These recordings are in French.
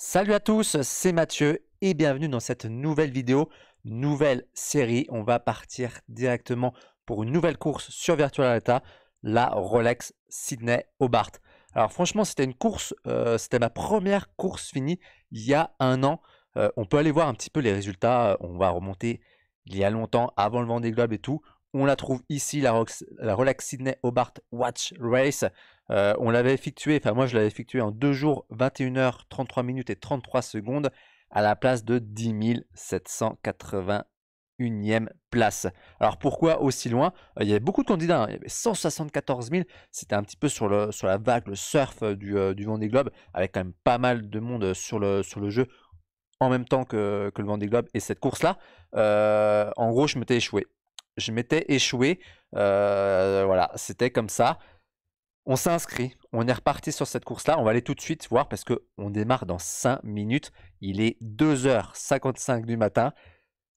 Salut à tous, c'est Mathieu et bienvenue dans cette nouvelle vidéo, nouvelle série. On va partir directement pour une nouvelle course sur Virtual Data, la Rolex Sydney Hobart. Alors franchement, c'était une course, euh, c'était ma première course finie il y a un an. Euh, on peut aller voir un petit peu les résultats, euh, on va remonter il y a longtemps, avant le Vendée Globe et tout. On la trouve ici, la Rolex Sydney Hobart Watch Race. Euh, on l'avait effectué, enfin moi je l'avais effectué en 2 jours, 21h, 33 minutes et 33 secondes à la place de 10 781e place. Alors pourquoi aussi loin euh, Il y avait beaucoup de candidats, hein. il y avait 174 000, c'était un petit peu sur, la vague, le surf euh, du, Vendée Globe, avec quand même pas mal de monde sur le, jeu en même temps que, que le Vendée Globe et cette course-là. en gros, je m'étais échoué. Je m'étais échoué. voilà, c'était comme ça. On s'inscrit, on est reparti sur cette course-là. On va aller tout de suite voir parce qu'on démarre dans 5 minutes. Il est 2h55 du matin.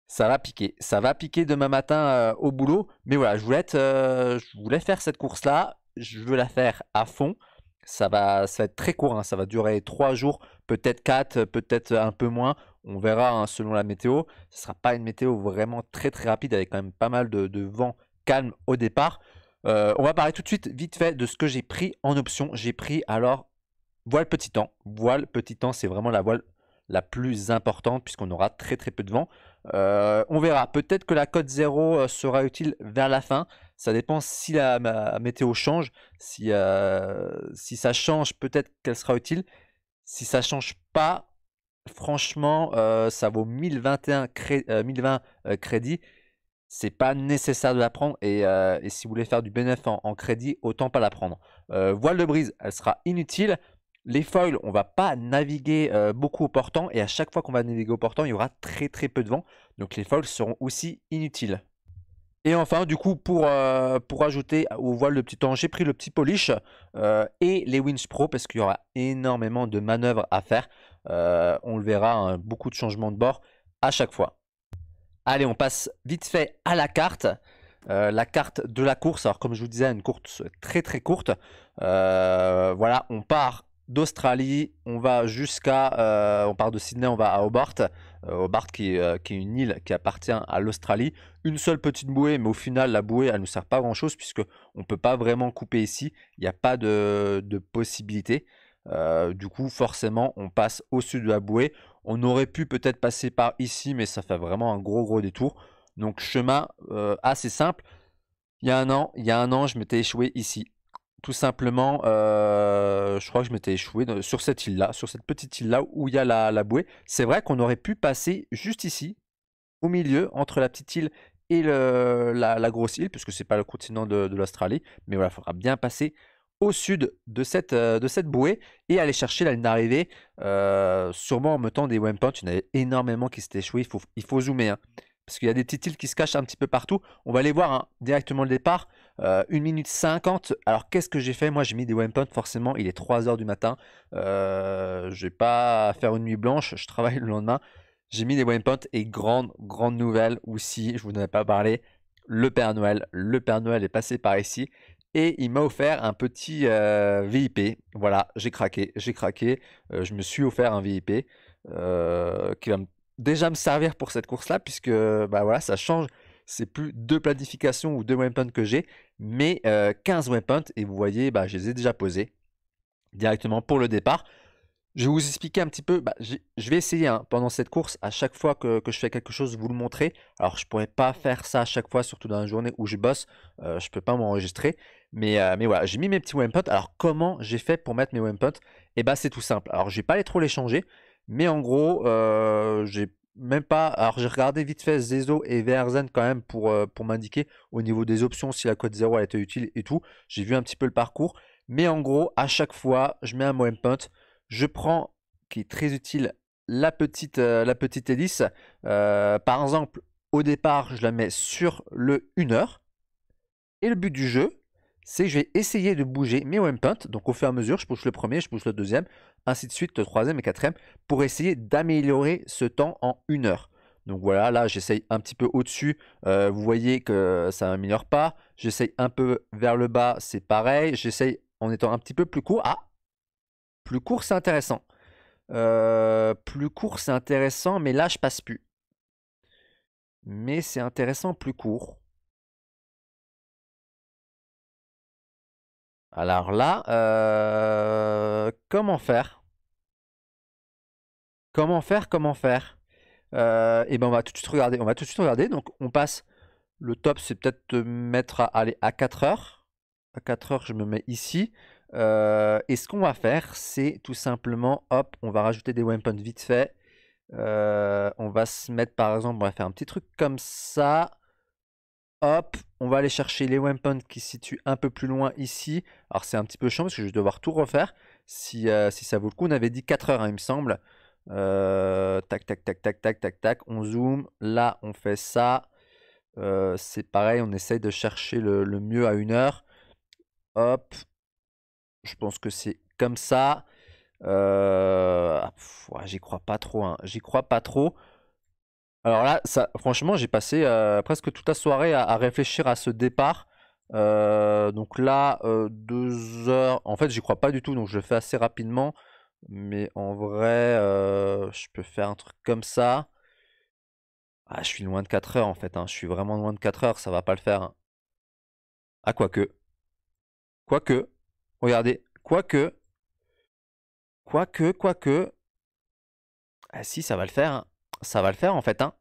Ça va piquer. Ça va piquer demain matin euh, au boulot. Mais voilà, je voulais, euh, je voulais faire cette course-là. Je veux la faire à fond. Ça va, ça va être très court. Hein. Ça va durer 3 jours, peut-être 4, peut-être un peu moins. On verra hein, selon la météo. Ce ne sera pas une météo vraiment très très rapide avec quand même pas mal de vent calme au départ. Euh, on va parler tout de suite, vite fait, de ce que j'ai pris en option. J'ai pris alors voile petit temps. Voile petit temps, c'est vraiment la voile la plus importante puisqu'on aura très très peu de vent. Euh, on verra. Peut-être que la cote 0 euh, sera utile vers la fin. Ça dépend si la, météo change. Si, ça change, peut-être qu'elle sera utile. Si ça change pas, franchement, ça vaut 1021 1020 crédits c'est pas nécessaire de la prendre euh, et, si vous voulez faire du bénéfice en, crédit, autant pas la prendre. Euh, voile de brise, elle sera inutile. Les foils, on va pas naviguer euh, beaucoup au portant et à chaque fois qu'on va naviguer au portant, il y aura très très peu de vent. Donc les foils seront aussi inutiles. Et enfin, du coup, pour, ajouter au voile de petit temps, j'ai pris le petit polish et les winch pro parce qu'il y aura énormément de manœuvres à faire. on le verra, hein, beaucoup de changements de bord à chaque fois. Allez, on passe vite fait à la carte. Euh, la carte de la course, alors comme je vous disais, une course très très courte. Euh, voilà, on part d'Australie, on va jusqu'à, euh, on part de Sydney, on va à Hobart. Hobart qui, est une île qui appartient à l'Australie. Une seule petite bouée, mais au final la bouée elle nous sert pas à grand chose puisque on peut pas vraiment couper ici. Il n'y a pas de, possibilité. du coup, forcément, on passe au sud de la bouée. On aurait pu peut-être passer par ici, mais ça fait vraiment un gros gros détour. Donc chemin euh, assez simple. Il y a un an, il y un an, je m'étais échoué ici. Tout simplement, euh, je crois que je m'étais échoué sur cette île-là, sur cette petite île-là où il y a la, bouée. C'est vrai qu'on aurait pu passer juste ici, au milieu, entre la petite île et la, grosse île, puisque ce n'est pas le continent de, de l'Australie. Mais voilà, il faudra bien passer au sud de cette, euh, de cette bouée et aller chercher la ligne d'arrivée, euh, sûrement en mettant des waypoints Il y en avait énormément qui s'est échoué, il faut, il faut zoomer. Hein, parce qu'il y a des petites îles qui se cachent un petit peu partout. On va aller voir hein, directement le départ. Euh, une 1 minute 50. Alors qu'est-ce que j'ai fait Moi j'ai mis des waypoints forcément. Il est 3 heures du matin. je vais pas faire une nuit blanche. Je travaille le lendemain. J'ai mis des waypoints et grande, grande nouvelle aussi. Je vous en ai pas parlé le Père Noël. Le Père Noël est passé par ici et il m'a offert un petit euh, VIP. Voilà, j'ai craqué, j'ai craqué. Euh, je me suis offert un VIP euh, qui va déjà me servir pour cette course-là, puisque bah voilà, ça change. C'est plus deux planifications ou deux weapons que j'ai, mais 15 weapons. Et vous voyez, bah, je les ai déjà posés directement pour le départ. Je vais vous expliquer un petit peu. Bah, je vais essayer hein, pendant cette course, à chaque fois que, que, je fais quelque chose, vous le montrer. Alors, je ne pourrais pas faire ça à chaque fois, surtout dans la journée où je bosse. je ne peux pas m'enregistrer. Euh, mais, voilà, j'ai mis mes petits wempots. Alors, comment j'ai fait pour mettre mes wempots Eh bah, c'est tout simple. Alors, je vais pas les trop les changer. Mais en gros, euh, j'ai même pas. Alors, j'ai regardé vite fait Zezo et VRZen quand même pour, euh, pour m'indiquer au niveau des options si la code 0 était utile et tout. J'ai vu un petit peu le parcours. Mais en gros, à chaque fois, je mets un waypoint. Je prends, qui est très utile, la petite, la petite hélice. par exemple, au départ, je la mets sur le 1 heure. Et le but du jeu, c'est que je vais essayer de bouger mes one donc au fur et à mesure, je pousse le premier, je pousse le deuxième, ainsi de suite, le troisième et quatrième, pour essayer d'améliorer ce temps en une heure. Donc voilà, là j'essaye un petit peu au-dessus, euh, vous voyez que ça n'améliore pas. J'essaye un peu vers le bas, c'est pareil. J'essaye en étant un petit peu plus court. Ah Plus court, c'est intéressant. Euh, plus court, c'est intéressant, mais là je passe plus. Mais c'est intéressant plus court. Alors là, euh, comment faire Comment faire Comment faire Eh Et ben on va tout de suite regarder. On va tout de suite regarder. Donc on passe. Le top, c'est peut-être de mettre à aller à 4 heures. À 4 heures, je me mets ici. Euh, et ce qu'on va faire, c'est tout simplement, hop, on va rajouter des weapons vite fait. Euh, on va se mettre par exemple, on va faire un petit truc comme ça. Hop, on va aller chercher les weapons qui se situent un peu plus loin ici. Alors c'est un petit peu chiant parce que je vais devoir tout refaire. Si, euh, ça vaut le coup, on avait dit 4 heures hein, il me semble. Euh, tac, tac, tac, tac, tac, tac, tac. On zoom. Là, on fait ça. Euh, c'est pareil, on essaye de chercher le, mieux à une heure. Hop. Je pense que c'est comme ça. J'y crois pas trop. Hein. J'y crois pas trop. Alors là, ça, franchement, j'ai passé euh, presque toute la soirée à, réfléchir à ce départ. Euh, donc là, euh, deux heures. En fait, j'y crois pas du tout, donc je le fais assez rapidement. Mais en vrai, je peux faire un truc comme ça. Ah, je suis loin de 4 heures en fait. Hein. Je suis vraiment loin de 4 heures, ça va pas le faire. quoi hein. Ah, quoique. Quoique. Regardez. Quoique. Quoique, quoique. Ah si, ça va le faire. Hein ça va le faire en fait. Hein.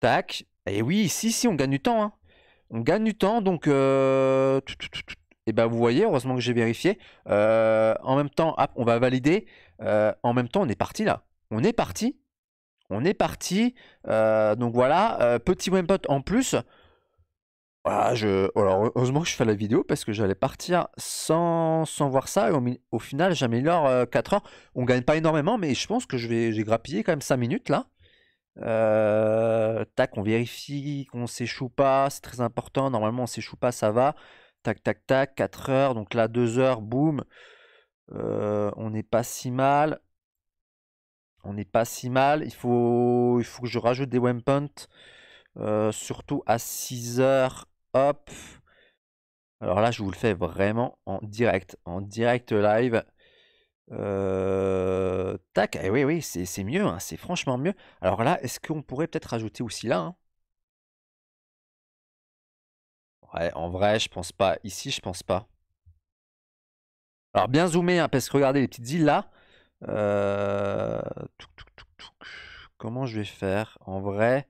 Tac. Et oui, si, si, on gagne du temps. Hein. On gagne du temps, donc... Et eh ben vous voyez, heureusement que j'ai vérifié. en même temps, hop, on va valider. en même temps, on est parti là. On est parti. On est parti. donc voilà, petit Wimpot en plus je... heureusement que je fais la vidéo parce que j'allais partir sans... voir ça. Et au, final, j'améliore 4 heures. On gagne pas énormément, mais je pense que je vais... j'ai grappillé quand même 5 minutes là. tac, on vérifie qu'on s'échoue pas. C'est très important. Normalement, on s'échoue pas, ça va. Tac, tac, tac. 4 heures. Donc là, 2 heures, boum. on n'est pas si mal. On n'est pas si mal. Il faut, Il faut que je rajoute des Euh, surtout à 6 heures Hop. Alors là, je vous le fais vraiment en direct, en direct live. Euh, tac, et eh oui, oui, c'est mieux, hein, c'est franchement mieux. Alors là, est-ce qu'on pourrait peut-être rajouter aussi là hein? Ouais, en vrai, je pense pas. Ici, je pense pas. Alors bien zoomer, hein, parce que regardez les petites îles là. Euh, Comment je vais faire En vrai,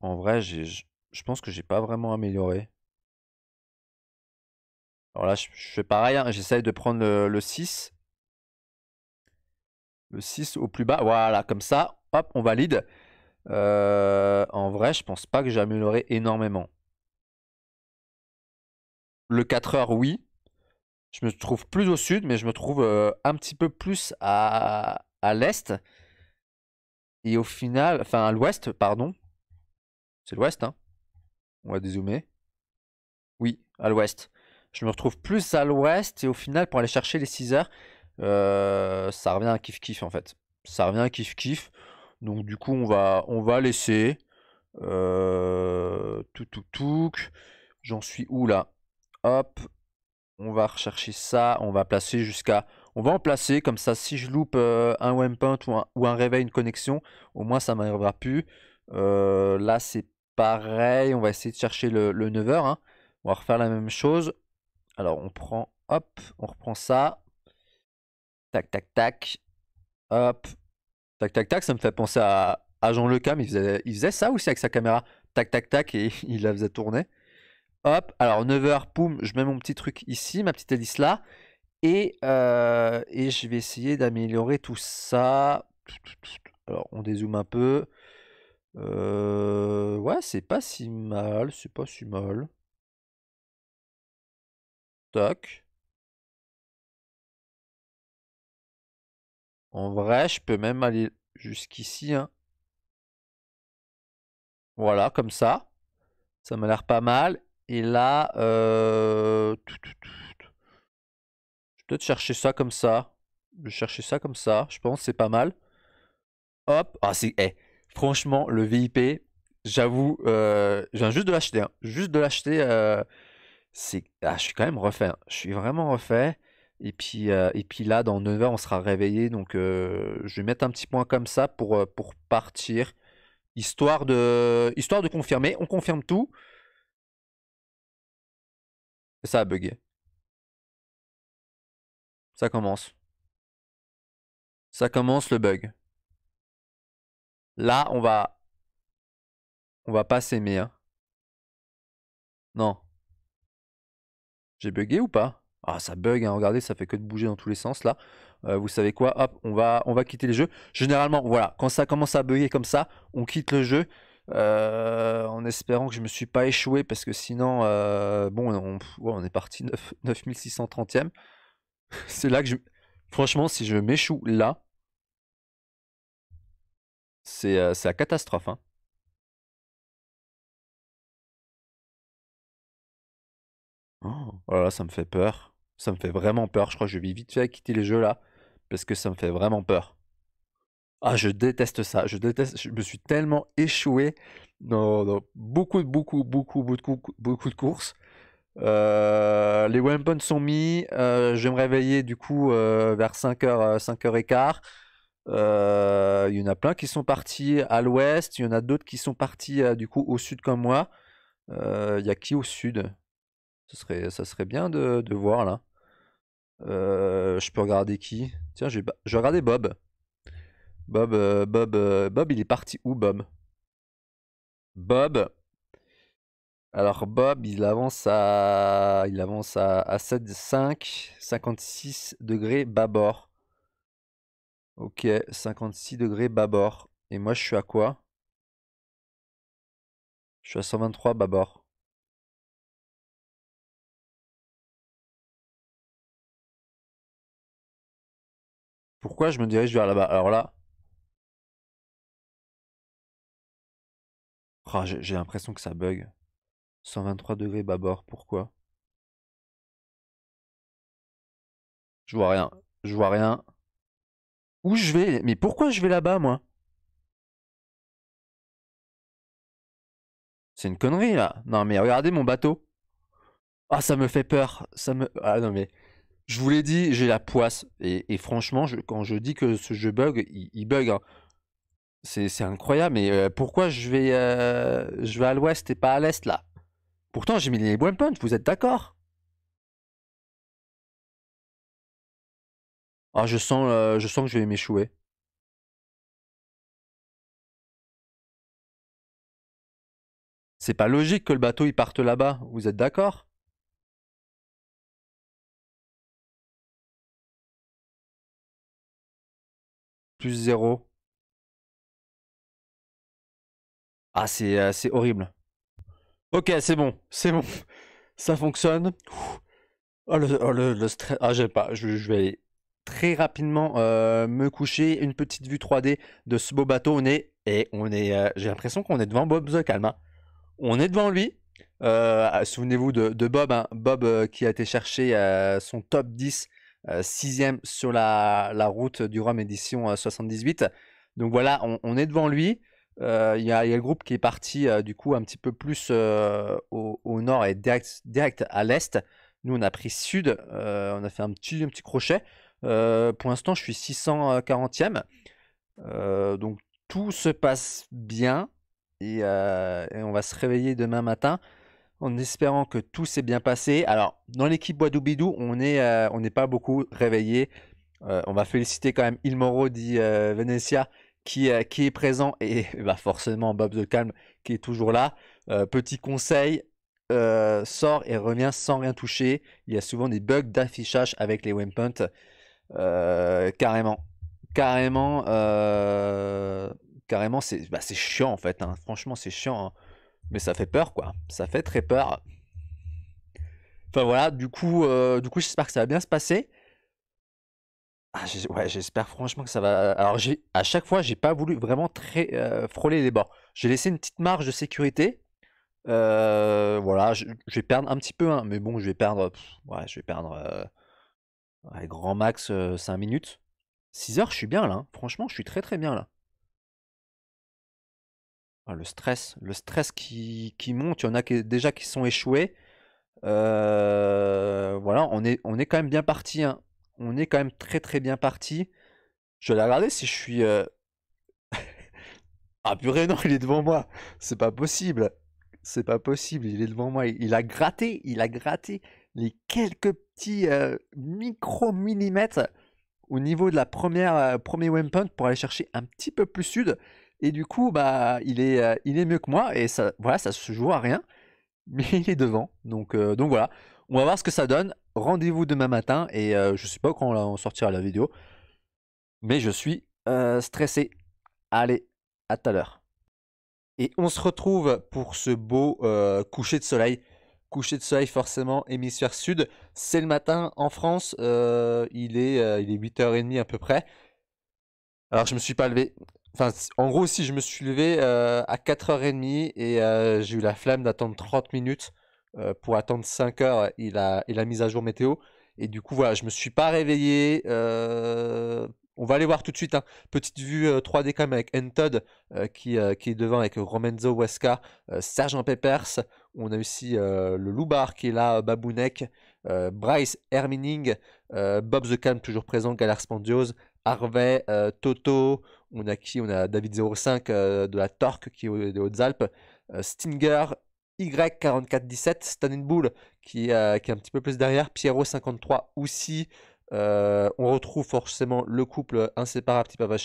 en vrai, j'ai je pense que j'ai pas vraiment amélioré. Alors là, je, fais pareil, hein, j'essaye de prendre le, 6. Le 6 au plus bas, voilà, comme ça, hop, on valide. Euh, en vrai, je pense pas que j'ai amélioré énormément. Le 4 heures, oui. Je me trouve plus au sud, mais je me trouve euh, un petit peu plus à, à l'est. Et au final, enfin à l'ouest, pardon. C'est l'ouest, hein. On va dézoomer. Oui, à l'ouest. Je me retrouve plus à l'ouest et au final, pour aller chercher les 6 heures, euh, ça revient à kiff-kiff en fait. Ça revient à kiff-kiff. Donc du coup, on va, on va laisser. tout, euh, tout, tout. J'en suis où là Hop. On va rechercher ça. On va placer jusqu'à. On va en placer comme ça. Si je loupe euh, un wempunt ou un, réveil, une connexion, au moins ça m'arrivera plus. là, c'est pareil, on va essayer de chercher le, 9h. Hein. On va refaire la même chose. Alors on prend, hop, on reprend ça. Tac, tac, tac. Hop. Tac, tac, tac, ça me fait penser à, Jean Lecam. Il faisait, il faisait ça aussi avec sa caméra. Tac, tac, tac, et il la faisait tourner. Hop, alors 9h, poum, je mets mon petit truc ici, ma petite hélice là. Et, euh, et je vais essayer d'améliorer tout ça. Alors on dézoome un peu. Euh, ouais, c'est pas si mal, c'est pas si mal. Toc En vrai, je peux même aller jusqu'ici. Hein. Voilà, comme ça. Ça m'a l'air pas mal. Et là, euh, je vais peut-être chercher ça comme ça. Je vais chercher ça comme ça. Je pense que c'est pas mal. Hop. Ah, c'est... Eh, Franchement, le VIP, j'avoue, euh, je viens juste de l'acheter. Hein. Juste de l'acheter, euh, ah, je suis quand même refait. Hein. Je suis vraiment refait. Et puis, euh, et puis là, dans 9h, on sera réveillé. Donc, je vais mettre un petit point comme ça pour, pour partir. Histoire de, histoire de confirmer. On confirme tout. Ça a bugué. Ça commence. Ça commence le bug. Là, on va... On va pas s'aimer, hein. Non. J'ai bugué ou pas Ah, ça bug, hein. regardez, ça fait que de bouger dans tous les sens, là. Euh, vous savez quoi Hop, on va, on va quitter le jeu. Généralement, voilà, quand ça commence à bugger comme ça, on quitte le jeu. Euh, en espérant que je me suis pas échoué parce que sinon, euh, bon, on, on, est parti 9630ème. C'est là que je... Franchement, si je m'échoue là, euh, c'est la catastrophe. Hein. Oh, oh ça me fait peur. Ça me fait vraiment peur. Je crois que je vais vite fait quitter les jeux là. Parce que ça me fait vraiment peur. Ah, je déteste ça. Je déteste. Je me suis tellement échoué dans, beaucoup, beaucoup, beaucoup, beaucoup, beaucoup de courses. Euh, les weapons sont mis. Euh, je vais me réveiller du coup vers 5h, 5h15. Euh, il y en a plein qui sont partis à l'ouest, il y en a d'autres qui sont partis euh, du coup au sud comme moi. Euh, il y a qui au sud Ce serait, Ça serait bien de, de voir là. je peux regarder qui Tiens, je vais regarder Bob. Bob, Bob, Bob, il est parti où Bob Bob. Alors Bob, il avance à, il avance à, à 7,5, 56 degrés bâbord. Ok, 56 degrés bâbord. Et moi, je suis à quoi Je suis à 123 bâbord. Pourquoi je me dirige vers là-bas Alors là... Ah, j'ai l'impression que ça bug. 123 degrés bâbord, pourquoi Je vois rien. Je vois rien. Où je vais Mais pourquoi je vais là-bas, moi C'est une connerie, là. Non, mais regardez mon bateau. Ah, ça me fait peur. Ça me... Ah, non, mais... Je vous l'ai dit, j'ai la poisse. Et, franchement, quand je dis que ce jeu bug, il, bug. Hein. C'est incroyable. Mais euh, pourquoi je vais, euh, je vais à l'ouest et pas à l'est, là Pourtant, j'ai mis les boîtes points, vous êtes d'accord Ah, je sens, euh, je sens que je vais m'échouer. C'est pas logique que le bateau il parte là-bas, vous êtes d'accord Plus zéro. Ah, c'est euh, horrible. Ok, c'est bon, c'est bon. Ça fonctionne. Oh, le, oh, stress. Ah, j'ai pas, je, je vais aller très rapidement euh, me coucher, une petite vue 3D de ce beau bateau. On est, et on est, euh, j'ai l'impression qu'on est devant Bob the On est devant lui. Euh, souvenez-vous de, Bob, hein. Bob qui a été chercher son top 10, 6ème sur la, route du Rome édition 78. Donc voilà, on, est devant lui. Il y, a le groupe qui est parti du coup un petit peu plus au, nord et direct, direct à l'est. Nous, on a pris sud, on a fait un petit, un petit crochet. Euh, pour l'instant, je suis 640e. Euh, donc tout se passe bien. Euh, et, on va se réveiller demain matin en espérant que tout s'est bien passé. Alors, dans l'équipe Wadoubidou, on n'est pas beaucoup réveillé. on va féliciter quand même Il Moro di Venezia qui, est présent et bah, forcément Bob The Calm qui est toujours là. petit conseil, sort et reviens sans rien toucher. Il y a souvent des bugs d'affichage avec les waypoints. Euh, carrément. Carrément. Euh, carrément, c'est bah, chiant en fait. Hein. Franchement, c'est chiant. Hein. Mais ça fait peur quoi. Ça fait très peur. Enfin voilà, du coup, euh, du coup j'espère que ça va bien se passer. Ah, ouais, j'espère franchement que ça va. Alors, à chaque fois, j'ai pas voulu vraiment très frôler les bords. J'ai laissé une petite marge de sécurité. voilà, je, vais perdre un petit peu, hein, mais bon, je vais perdre. ouais, je vais perdre grand max 5 euh, minutes. 6 heures, je suis bien là. Hein. Franchement, je suis très très bien là. Ah, le stress, le stress qui, qui, monte. Il y en a déjà qui sont échoués. Euh, voilà, on est, on est quand même bien parti. Hein. On est quand même très très bien parti. Je vais la regarder si je suis. Euh, ah purée, non, il est devant moi. C'est pas possible. C'est pas possible. Il est devant moi. il a gratté. Il a gratté les quelques petits micro-millimètres au niveau de la première premier pour aller chercher un petit peu plus sud. Et du coup, bah, il est, il est mieux que moi. Et ça, voilà, ça se joue à rien. Mais il est devant. Donc, donc voilà. On va voir ce que ça donne. Rendez-vous demain matin. Et je ne sais pas quand on sortira la vidéo. Mais je suis stressé. Allez, à tout à l'heure. Et on se retrouve pour ce beau coucher de soleil coucher de soleil forcément hémisphère sud. C'est le matin en France, euh, il, est, euh, il est 8h30 à peu près. Alors je me suis pas levé. Enfin, en gros, si je me suis levé euh, à 4h30 et j'ai eu la flemme d'attendre 30 minutes pour attendre 5h et la, la mise à jour météo. Et du coup, voilà, je me suis pas réveillé on va aller voir tout de suite. Hein. Petite vue 3D euh, quand même avec n euh, qui, euh, qui, est devant avec Romenzo Huesca, Sergent Peppers. On a aussi le Loubar qui est là, Babounek, Bryce Hermining, Bob the can toujours présent, Galar Spandiose, Harvey, Toto. On a qui On a David05 de la Torque qui est des Hautes-Alpes, Stinger, Y4417, Stanin qui, qui est un petit peu plus derrière, Pierrot53 aussi. Euh, on retrouve forcément le couple inséparable type Papa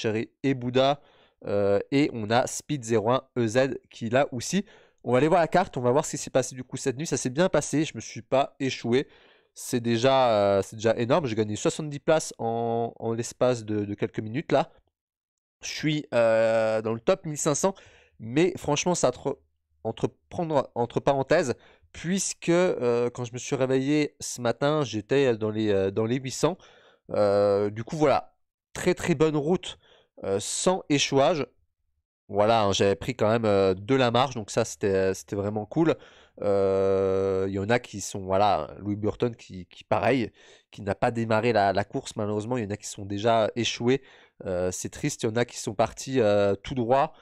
et Bouddha. Euh, et on a Speed01 EZ qui est là aussi. On va aller voir la carte, on va voir ce qui s'est passé du coup cette nuit. Ça s'est bien passé, je ne me suis pas échoué. C'est déjà, euh, déjà énorme. J'ai gagné 70 places en, en l'espace de, de, quelques minutes là. Je suis dans le top 1500. Mais franchement, ça entre, entre parenthèses, puisque euh, quand je me suis réveillé ce matin, j'étais euh, dans les, euh, dans les 800. du coup, voilà, très très bonne route sans échouage. Voilà, hein, j'avais pris quand même de la marge, donc ça c'était vraiment cool. Il y en a qui sont, voilà, Louis Burton qui, pareil, qui n'a pas démarré la, la, course malheureusement. Il y en a qui sont déjà échoués, c'est triste. Il y en a qui sont partis tout droit.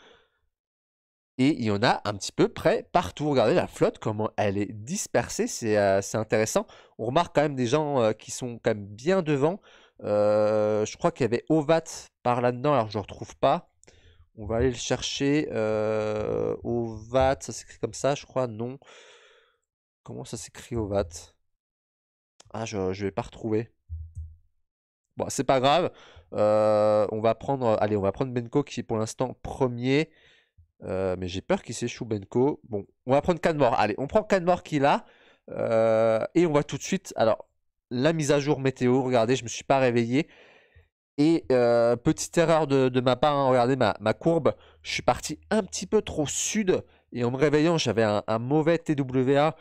Et il y en a un petit peu près partout. Regardez la flotte, comment elle est dispersée, c'est euh, intéressant. On remarque quand même des gens euh, qui sont quand même bien devant. Euh, je crois qu'il y avait Ovat par là-dedans, alors je ne le retrouve pas. On va aller le chercher. Ovat, ça s'écrit comme ça, je crois, non. Comment ça s'écrit Ovat Ah, je ne vais pas retrouver. Bon, c'est pas grave. on va prendre, allez, on va prendre Benko qui est pour l'instant premier. Euh, mais j'ai peur qu'il s'échoue Benko. Bon, on va prendre Canmore. Allez, on prend Canmore qui là. Euh, et on va tout de suite. Alors, la mise à jour météo, regardez, je me suis pas réveillé. Et euh, petite erreur de, ma part, hein. regardez ma, courbe. Je suis parti un petit peu trop sud. Et en me réveillant, j'avais un, mauvais TWA.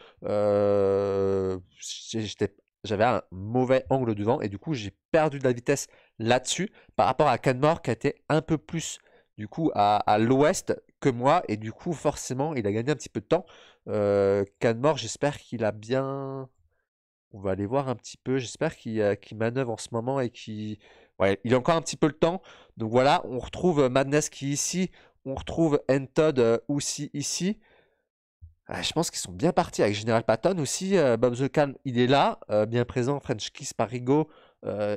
j'avais un mauvais angle de vent. Et du coup, j'ai perdu de la vitesse là-dessus. Par rapport à Canmore qui était un peu plus du coup à, à l'ouest et du coup, forcément, il a gagné un petit peu de temps. Euh, Canmore, j'espère qu'il a bien. On va aller voir un petit peu. J'espère qu'il manœuvre en ce moment et qu'il. Ouais, il a encore un petit peu le temps. Donc voilà, on retrouve euh, Madness qui est ici. On retrouve Entod euh, aussi ici. Ah, je pense qu'ils sont bien partis avec General Patton aussi. Euh, Bob The Calm, il est là, bien présent. French Kiss, Parigo,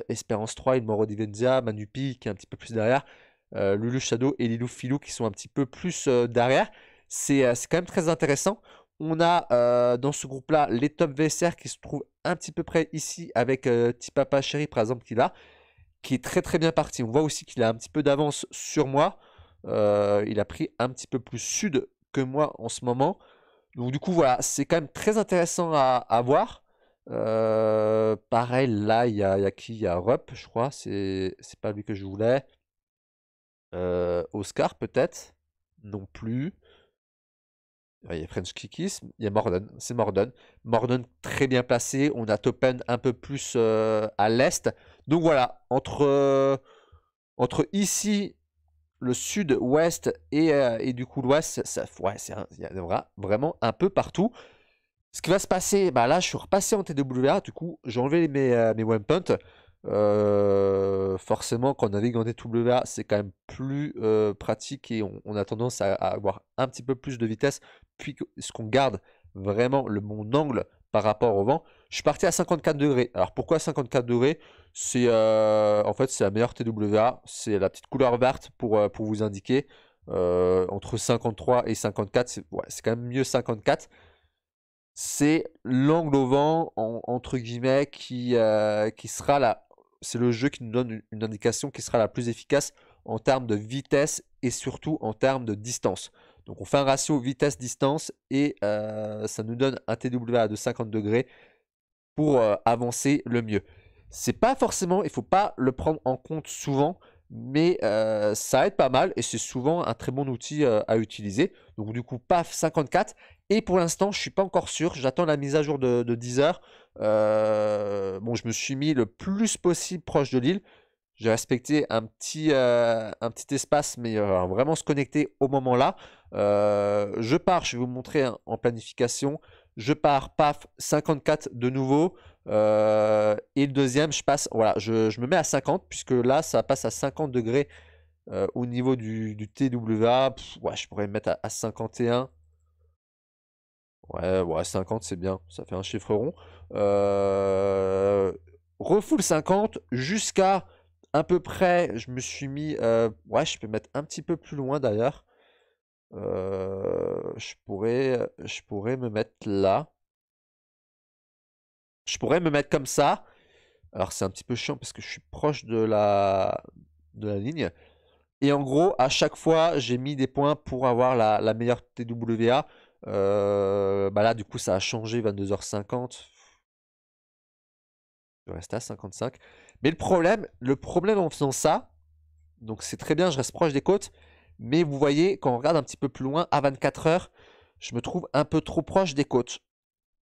Espérance 3, Il Moro venza Manupi qui est un petit peu plus derrière. Euh, Lulu Shadow et Lilou Filou qui sont un petit peu plus euh, derrière. Euh, c'est quand même très intéressant. On a dans ce groupe-là les top VSR qui se trouvent un petit peu près ici avec Tipapa Chéri par exemple qui là, qui est très très bien parti. On voit aussi qu'il a un petit peu d'avance sur moi. il a pris un petit peu plus sud que moi en ce moment. Donc du coup voilà, c'est quand même très intéressant à, voir. pareil, là, il y, y a, qui Il y a Rup, je crois. C'est pas lui que je voulais. Euh, Oscar peut-être Non plus. Il y a French Kikis, il y a Morden, c'est Morden. Morden très bien placé, on a Topen un peu plus euh, à l'est. Donc voilà, entre, euh, entre ici, le sud-ouest et, et, du coup l'ouest, ça, ouais, il y en aura vraiment un peu partout. Ce qui va se passer, bah là je suis repassé en TWA, du coup j'ai enlevé mes, mes one euh, forcément, quand on navigue en TWA, c'est quand même plus euh, pratique et on, a tendance à, avoir un petit peu plus de vitesse ce qu'on garde vraiment le bon angle par rapport au vent. Je suis parti à 54 degrés. Alors pourquoi 54 degrés C'est euh, en fait c'est la meilleure TWA, c'est la petite couleur verte pour, pour vous indiquer. entre 53 et 54, c'est quand même mieux 54 c'est l'angle au vent, entre guillemets, qui, qui sera la, c'est le jeu qui nous donne une indication qui sera la plus efficace en termes de vitesse et surtout en termes de distance. Donc on fait un ratio vitesse-distance et euh, ça nous donne un TWA de 50 degrés pour euh, avancer le mieux. C'est pas forcément, il faut pas le prendre en compte souvent mais euh, ça aide pas mal et c'est souvent un très bon outil euh, à utiliser. Donc du coup, paf, 54. Et pour l'instant, je suis pas encore sûr. J'attends la mise à jour de, de 10 heures. Euh, bon, je me suis mis le plus possible proche de l'île. J'ai respecté un petit, un petit espace, mais vraiment se connecter au moment là. je pars, je vais vous montrer hein, en planification. Je pars, paf, 54 de nouveau. Euh, et le deuxième, je passe, voilà, je, me mets à 50, puisque là, ça passe à 50 degrés euh, au niveau du, du TWA. ouais, je pourrais me mettre à, 51. Ouais, ouais, 50, c'est bien, ça fait un chiffre rond. Euh, refoule 50 jusqu'à un peu près, je me suis mis, euh, ouais, je peux mettre un petit peu plus loin d'ailleurs. je, pourrais, je pourrais me mettre là. Je pourrais me mettre comme ça. Alors c'est un petit peu chiant parce que je suis proche de la, de la ligne. Et en gros, à chaque fois, j'ai mis des points pour avoir la, meilleure TWA. Euh, bah là, du coup, ça a changé 22h50. Je reste à 55. Mais le problème, le problème en faisant ça, donc c'est très bien, je reste proche des côtes. Mais vous voyez, quand on regarde un petit peu plus loin, à 24 h je me trouve un peu trop proche des côtes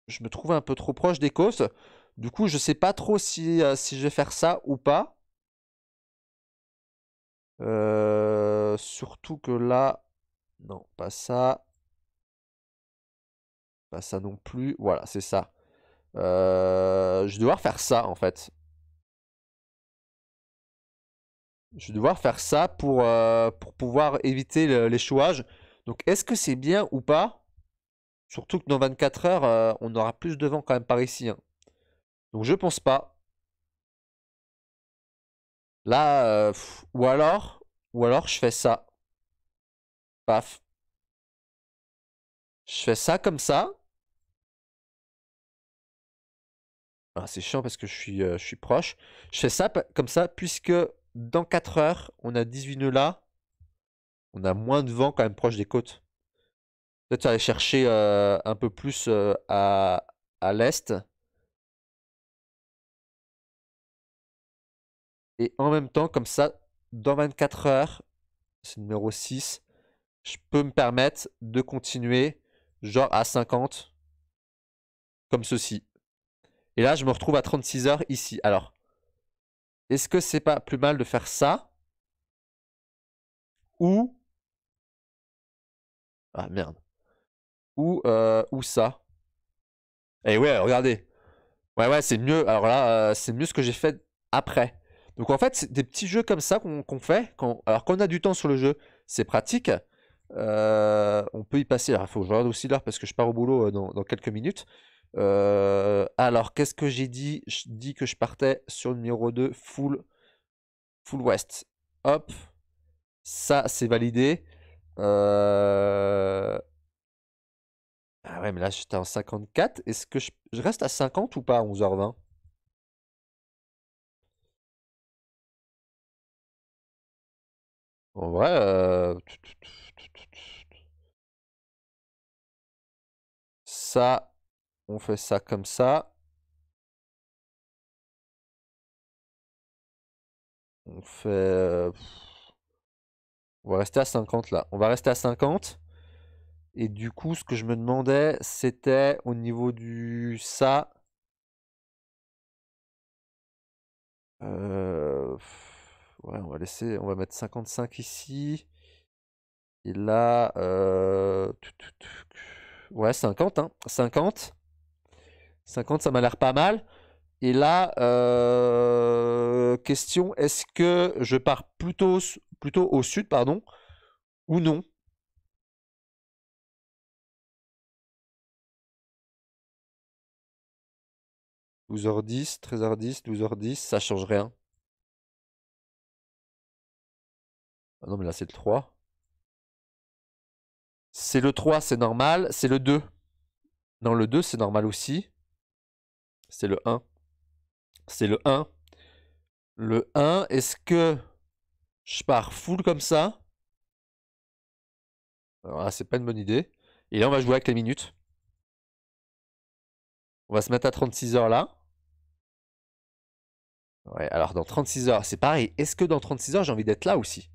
je me trouve un peu trop proche des côtes. Du coup, je sais pas trop si, euh, si je vais faire ça ou pas. Euh, surtout que là... Non, pas ça. Pas ça non plus. Voilà, c'est ça. Euh, je vais devoir faire ça, en fait. Je vais devoir faire ça pour, pour pouvoir éviter l'échouage. Donc, est-ce que c'est bien ou pas Surtout que dans 24 heures, euh, on aura plus de vent quand même par ici. Hein. Donc je pense pas. Là, euh, ou alors, ou alors je fais ça. Paf. Je fais ça comme ça. Ah, c'est chiant parce que je suis, euh, je suis proche. Je fais ça comme ça puisque dans 4 heures, on a 18 nœuds là. On a moins de vent quand même proche des côtes. Peut-être aller chercher euh, un peu plus euh, à, l'est. Et en même temps, comme ça, dans 24 heures, c'est numéro 6, je peux me permettre de continuer genre à 50 comme ceci. Et là, je me retrouve à 36 heures ici. Alors, est-ce que c'est pas plus mal de faire ça Ou... Ah merde. Euh, ou, ça. Et ouais, regardez. Ouais, ouais, c'est mieux. Alors là, euh, c'est mieux ce que j'ai fait après. Donc en fait, c'est des petits jeux comme ça qu'on fait. Quand, alors qu'on a du temps sur le jeu, c'est pratique. Euh, on peut y passer. il faut que je regarde aussi l'heure parce que je pars au boulot dans, quelques minutes. alors, qu'est-ce que j'ai dit Je dis que je partais sur le numéro 2, full, full west. Hop, ça c'est validé. Ah ouais, mais là, j'étais en 54. Est-ce que je... reste à 50 ou pas à 11h20 En vrai, euh... ça, on fait ça comme ça. On fait... Euh, on va rester à 50 là. On va rester à 50. Et du coup, ce que je me demandais, c'était au niveau du ça. Ouais, on va laisser, on va mettre 55 ici. Et là, ouais, 50, hein. 50. 50, ça m'a l'air pas mal. Et là, question, est-ce que je pars plutôt, plutôt au sud, pardon, ou non 12h10, 13h10, 12h10, ça change rien. Ah non mais là c'est le 3. C'est le 3, c'est normal. C'est le 2. Non, le 2, c'est normal aussi. C'est le 1. C'est le 1. Le 1, est-ce que je pars full comme ça Alors là, c'est pas une bonne idée. Et là, on va jouer avec les minutes. On va se mettre à 36 h là. Ouais, alors dans 36 heures, c'est pareil. Est-ce que dans 36 heures, j'ai envie d'être là aussi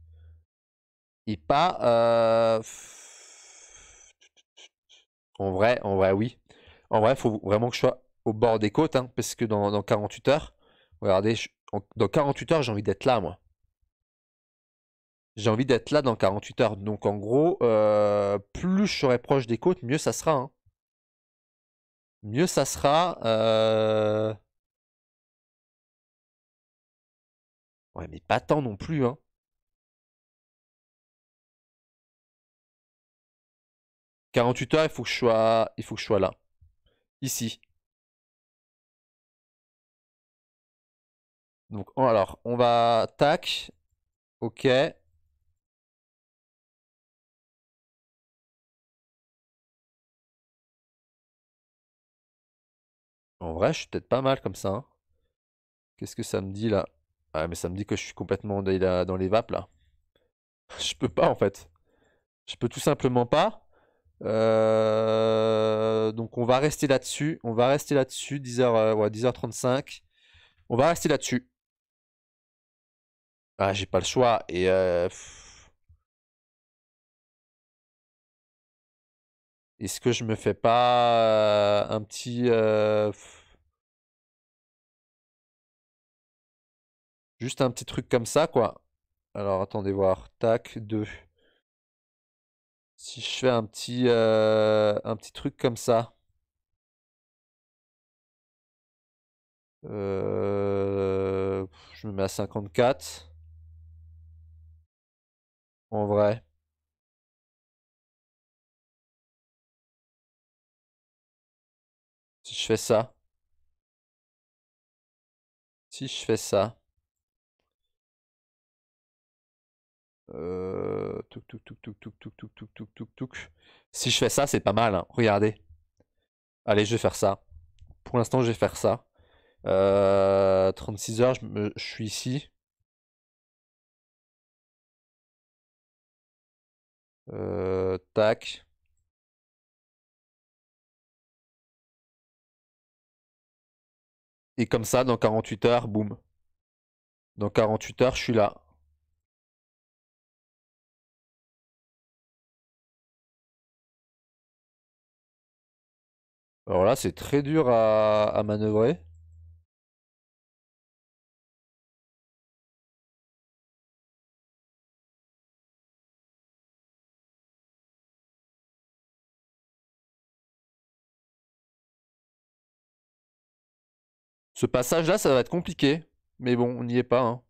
Et pas. Euh, en vrai, en vrai, oui. En vrai, il faut vraiment que je sois au bord des côtes, hein, parce que dans, 48 heures, regardez, dans 48 heures, j'ai envie d'être là, moi. J'ai envie d'être là dans 48 heures. Donc en gros, euh, plus je serai proche des côtes, mieux ça sera. Hein. Mieux ça sera. Euh, Ouais, mais pas tant non plus, hein. « 48 heures, il faut que je sois, il faut que je sois là. Ici. Donc, alors, on va... Tac. Ok. En vrai, je suis peut-être pas mal comme ça. Hein. Qu'est-ce que ça me dit là ah, mais ça me dit que je suis complètement dans les vapes là. Je peux pas en fait. Je peux tout simplement pas. Euh, donc on va rester là-dessus. On va rester là-dessus. 10h, euh, ouais, 10h35. On va rester là-dessus. Ah, j'ai pas le choix. Et euh, Est-ce que je me fais pas un petit. Juste un petit truc comme ça, quoi. Alors, attendez voir. Tac, 2. Si je fais un petit, euh, un petit truc comme ça. Euh, je me mets à 54. En vrai. Si je fais ça. Si je fais ça. Si je fais ça, c'est pas mal. Regardez. Allez, je vais faire ça. Pour l'instant, je vais faire ça. 36 heures, je, me, suis ici. tac. Et comme ça, dans 48 heures, boum. Dans 48 heures, je suis là. Alors là, c'est très dur à, manœuvrer. Ce passage-là, ça va être compliqué. Mais bon, on n'y est pas. Hein.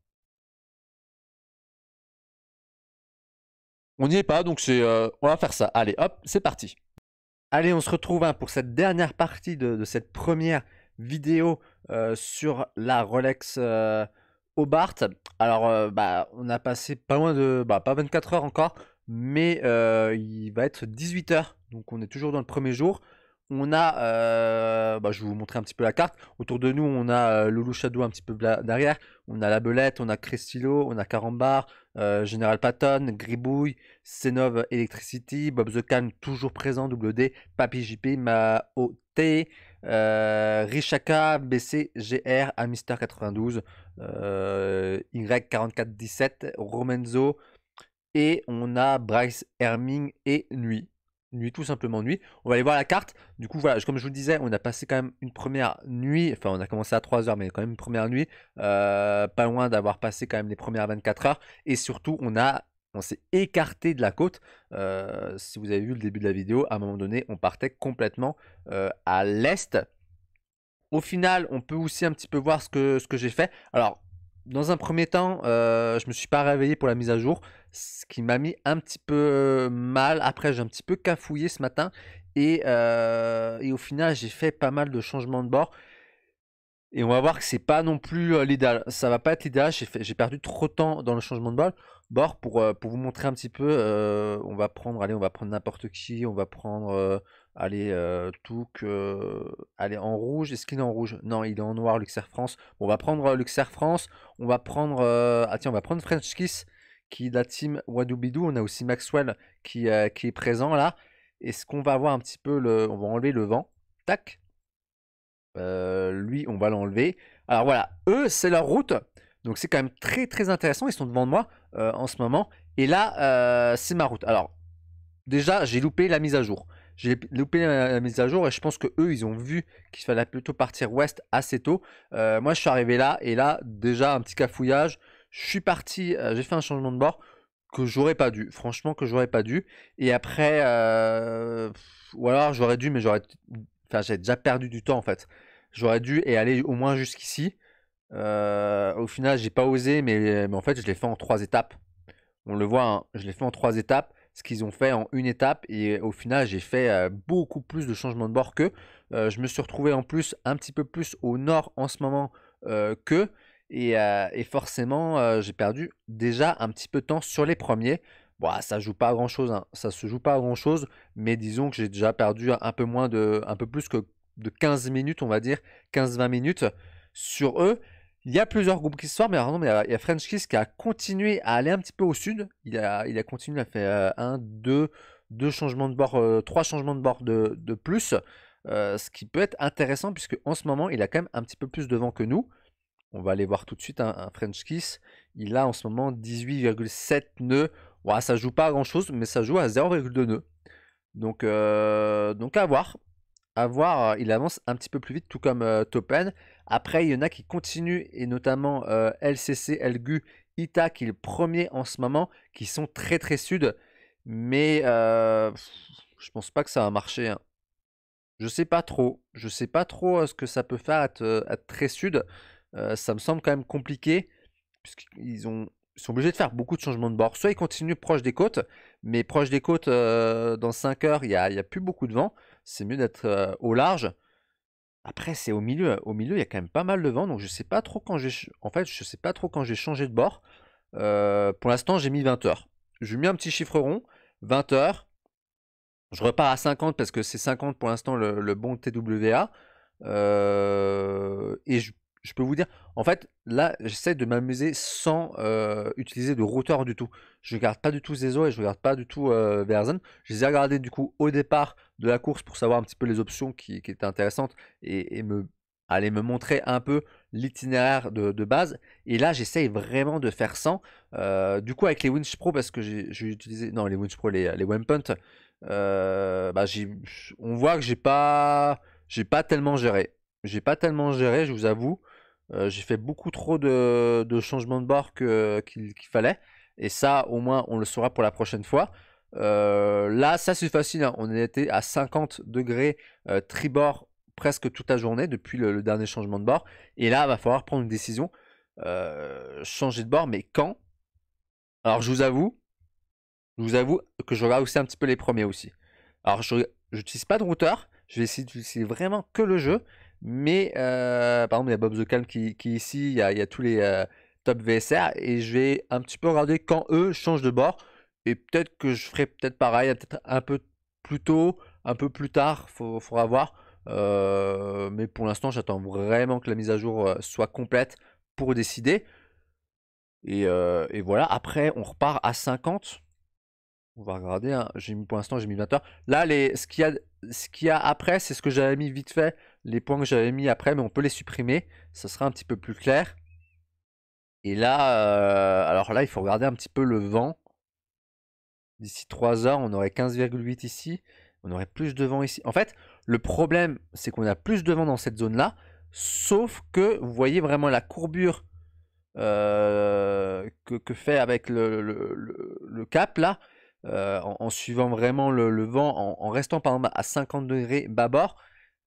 On n'y est pas, donc c'est... Euh, on va faire ça. Allez, hop, c'est parti. Allez, on se retrouve hein, pour cette dernière partie de, cette première vidéo euh, sur la Rolex euh, Hobart. Alors, euh, bah, on a passé pas moins de, bah, pas 24 heures encore, mais il va être 18 heures, donc on est toujours dans le premier jour on a, euh, bah, je vais vous montrer un petit peu la carte. Autour de nous, on a euh, Loulou Shadow un petit peu derrière. On a La Belette, on a Crestilo, on a Carambar, General euh, Général Patton, Gribouille, Senov Electricity, Bob the Can toujours présent, WD, Papi JP, Mao T, Richaka, BCGR, Amister92, Y4417, Romenzo, et on a Bryce Herming et Nuit nuit, tout simplement nuit. On va aller voir la carte. Du coup, voilà, comme je vous le disais, on a passé quand même une première nuit. Enfin, on a commencé à 3 heures, mais quand même une première nuit. Euh, pas loin d'avoir passé quand même les premières 24 heures. Et surtout, on a. On s'est écarté de la côte. Euh, si vous avez vu le début de la vidéo, à un moment donné, on partait complètement euh, à l'est. Au final, on peut aussi un petit peu voir ce que, ce que j'ai fait. Alors, dans un premier temps, je euh, je me suis pas réveillé pour la mise à jour, ce qui m'a mis un petit peu euh, mal. Après, j'ai un petit peu cafouillé ce matin euh, et, au final, j'ai fait pas mal de changements de bord. Et on va voir que c'est pas non plus l'idéal. Ça va pas être l'idéal. J'ai perdu trop de temps dans le changement de bord pour, pour vous montrer un petit peu. on va prendre, allez, on va prendre n'importe qui. On va prendre Allez, tout que. Allez, en rouge. Est-ce qu'il est en rouge Non, il est en noir, Luxair France. on va prendre Luxair France. On va prendre. Ah tiens, on va prendre French Kiss, qui est la team Wadoubidou. On a aussi Maxwell qui, qui est présent là. Est-ce qu'on va avoir un petit peu le. On va enlever le vent. Tac. lui, on va l'enlever. Alors voilà, eux, c'est leur route. Donc c'est quand même très très intéressant. Ils sont devant moi en ce moment. Et là, c'est ma route. Alors, déjà, j'ai loupé la mise à jour. J'ai loupé la, mise à jour et je pense que eux, ils ont vu qu'il fallait plutôt partir ouest assez tôt. Euh, moi, je suis arrivé là et là, déjà un petit cafouillage. Je suis parti, euh, j'ai fait un changement de bord que j'aurais pas dû. Franchement, que j'aurais pas dû. Et après, euh, ou alors j'aurais dû, mais j'aurais, enfin, j'ai déjà perdu du temps en fait. J'aurais dû aller au moins jusqu'ici. au final, j'ai pas osé, mais, en fait, je l'ai fait en trois étapes. On le voit, hein, je l'ai fait en trois étapes ce qu'ils ont fait en une étape. Et euh, au final, j'ai fait euh, beaucoup plus de changements de bord qu'eux. Euh, je me suis retrouvé en plus un petit peu plus au nord en ce moment qu'eux. Et, forcément, j'ai perdu déjà un petit peu de temps sur les premiers. Bon, ah, ça joue pas à grand chose, hein. ça se joue pas à grand chose, mais disons que j'ai déjà perdu un peu moins de, un peu plus que de 15 minutes, on va dire, 15-20 minutes sur eux. Il y a plusieurs groupes qui se forment, mais euh, il, y a, French Kiss qui a continué à aller un petit peu au sud. Il a, il a continué, à faire euh, 1, 2, un, deux, changements de bord, euh, trois changements de bord de, plus. ce qui peut être intéressant puisque en ce moment il a quand même un petit peu plus de vent que nous. On va aller voir tout de suite hein, un, French Kiss. Il a en ce moment 18,7 nœuds. Ça ça joue pas à grand chose, mais ça joue à 0,2 nœuds. Donc, donc à voir. À voir, il avance un petit peu plus vite, tout comme Topen. Après, il y en a qui continuent, et notamment euh, LCC, LGU, Ita, qui est le premier en ce moment, qui sont très très sud. Mais je euh, je pense pas que ça va marcher. Hein. Je sais pas trop. Je sais pas trop euh, ce que ça peut faire être, très sud. ça me semble quand même compliqué. Puisqu'ils sont obligés de faire beaucoup de changements de bord. Soit ils continuent proche des côtes, mais proche des côtes, dans 5 heures, il n'y a, plus beaucoup de vent. C'est mieux d'être au large. Après, c'est au milieu. Au milieu, il y a quand même pas mal de vent. Donc, je sais pas trop quand j'ai. En fait, je sais pas trop quand j'ai changé de bord. Euh, pour l'instant, j'ai mis 20 heures. J'ai mis un petit chiffre rond. 20 heures. Je repars à 50 parce que c'est 50 pour l'instant le, bon TWA. Euh, et je je peux vous dire, en fait, là, j'essaie de m'amuser sans euh, utiliser de routeur du tout. Je ne garde pas du tout Zezo et je ne regarde pas du tout euh, Verzen. Je les ai regardés du coup au départ de la course pour savoir un petit peu les options qui, étaient intéressantes et, aller me montrer un peu l'itinéraire de, base. Et là, j'essaye vraiment de faire sans. Euh, du coup, avec les Winch Pro, parce que j'ai utilisé, non, les Winch Pro, les, les euh, bah, on voit que j'ai pas, j'ai pas tellement géré. J'ai pas tellement géré, je vous avoue. Euh, j'ai fait beaucoup trop de, changements de bord qu'il fallait. Et ça, au moins, on le saura pour la prochaine fois. Euh, là, ça c'est facile. Hein. On était à 50 degrés euh, tribord presque toute la journée depuis le, dernier changement de bord. Et là, il va falloir prendre une décision. changer de bord, mais quand Alors, je vous avoue, je vous avoue que je regarde aussi un petit peu les premiers aussi. Alors, je n'utilise pas de routeur. Je vais essayer vraiment que le jeu. Mais euh, par exemple, il y a Bob The Calm qui, qui est ici, il y a, tous les euh, top VSR et je vais un petit peu regarder quand eux changent de bord. Et peut-être que je ferai peut-être pareil, peut-être un peu plus tôt, un peu plus tard, il faudra voir. Euh, mais pour l'instant, j'attends vraiment que la mise à jour soit complète pour décider. Et, voilà, après, on repart à 50. On va regarder, hein. j'ai mis, pour l'instant, j'ai mis 20 heures. Là, les, ce qu'il y, a, ce qu'il y a après, c'est ce que j'avais mis vite fait les points que j'avais mis après, mais on peut les supprimer. Ça sera un petit peu plus clair. Et là, euh, alors là, il faut regarder un petit peu le vent. D'ici 3 heures, on aurait 15,8 ici. On aurait plus de vent ici. En fait, le problème, c'est qu'on a plus de vent dans cette zone-là. Sauf que vous voyez vraiment la courbure euh, que, fait avec le, cap là. Euh, en, suivant vraiment le, vent, en, en, restant par exemple à 50 degrés bâbord,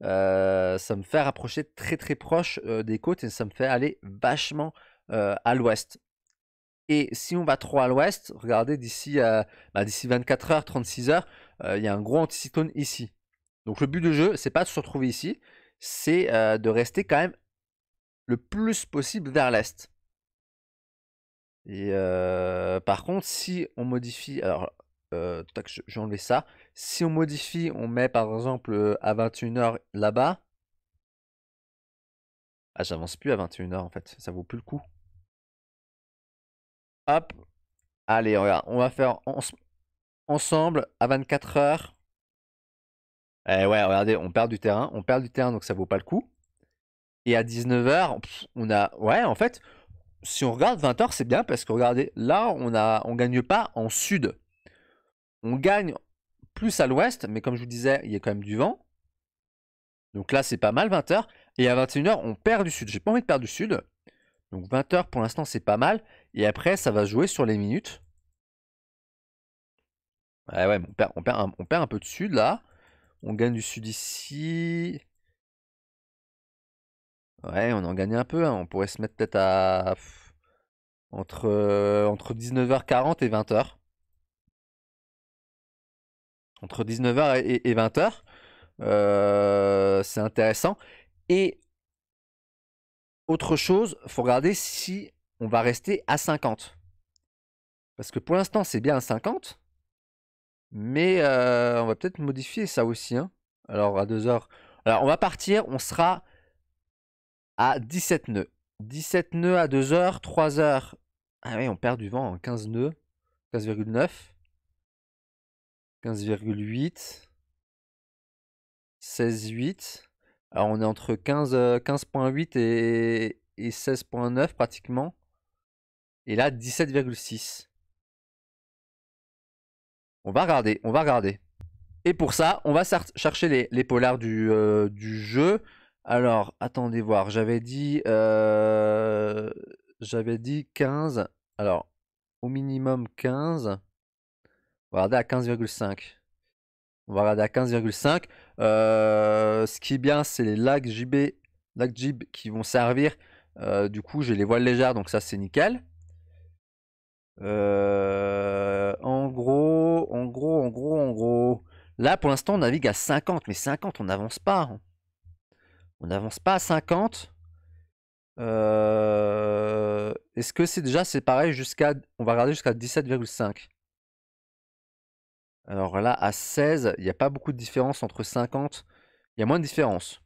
euh, ça me fait rapprocher très très proche euh, des côtes et ça me fait aller vachement euh, à l'ouest. Et si on va trop à l'ouest, regardez d'ici bah, d'ici 24 heures, 36 heures, il y a un gros anticyclone ici. Donc le but du jeu, c'est pas de se retrouver ici, c'est de rester quand même le plus possible vers l'est. Et par contre, si on modifie, alors euh, j'ai enlevé ça. Si on modifie, on met par exemple euh, à 21h là-bas. Ah, j'avance plus à 21h en fait, ça vaut plus le coup. Hop. Allez, regarde, on va faire ensemble à 24h. Eh ouais, regardez, on perd du terrain, on perd du terrain donc ça vaut pas le coup. Et à 19h, on a. Ouais, en fait, si on regarde 20h, c'est bien parce que regardez, là, on a on gagne pas en sud. On gagne plus à l'ouest, mais comme je vous disais, il y a quand même du vent. Donc là, c'est pas mal, 20h. Et à 21h, on perd du sud. J'ai pas envie de perdre du sud. Donc 20h, pour l'instant, c'est pas mal. Et après, ça va jouer sur les minutes. Ouais, ouais, on perd, on, perd un, peu de sud, là. On gagne du sud ici. Ouais, on en gagne un peu. Hein. On pourrait se mettre peut-être à... Entre, euh, entre 19h40 et 20h entre 19h et, 20h. Euh, c'est intéressant. Et autre chose, faut regarder si on va rester à 50. Parce que pour l'instant, c'est bien à 50. Mais euh, on va peut-être modifier ça aussi. Hein. Alors à 2h. Alors on va partir, on sera à 17 nœuds. 17 nœuds à 2h, 3h. Ah oui, on perd du vent en 15 nœuds, 15,9. 15,8. 16,8. Alors on est entre 15,8 euh, et, 16,9 pratiquement. Et là, 17,6. On va regarder, on va regarder. Et pour ça, on va chercher les, polars du, euh, du, jeu. Alors, attendez voir, j'avais dit, euh, j'avais dit 15. Alors, au minimum 15. On va regarder à 15,5. On va regarder à 15,5. Euh, ce qui est bien, c'est les lacs JB, JB qui vont servir. Euh, du coup, j'ai les voiles légères, donc ça c'est nickel. Euh, en gros, en gros, en gros, en gros. Là, pour l'instant, on navigue à 50, mais 50, on n'avance pas. Hein. On n'avance pas à 50. Est-ce que c'est déjà, c'est pareil, jusqu'à, on va regarder jusqu'à 17,5. Alors là, à 16, il n'y a pas beaucoup de différence entre 50. Il y a moins de différence.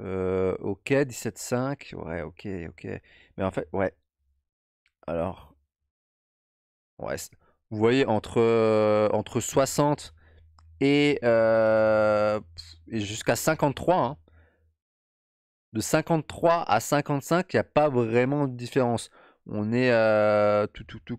Euh, ok, 17,5. Ouais, ok, ok. Mais en fait, ouais. Alors. Ouais. Vous voyez, entre, euh, entre 60 et, euh, et jusqu'à 53. Hein. De 53 à 55, il n'y a pas vraiment de différence. On est tout, tout, tout.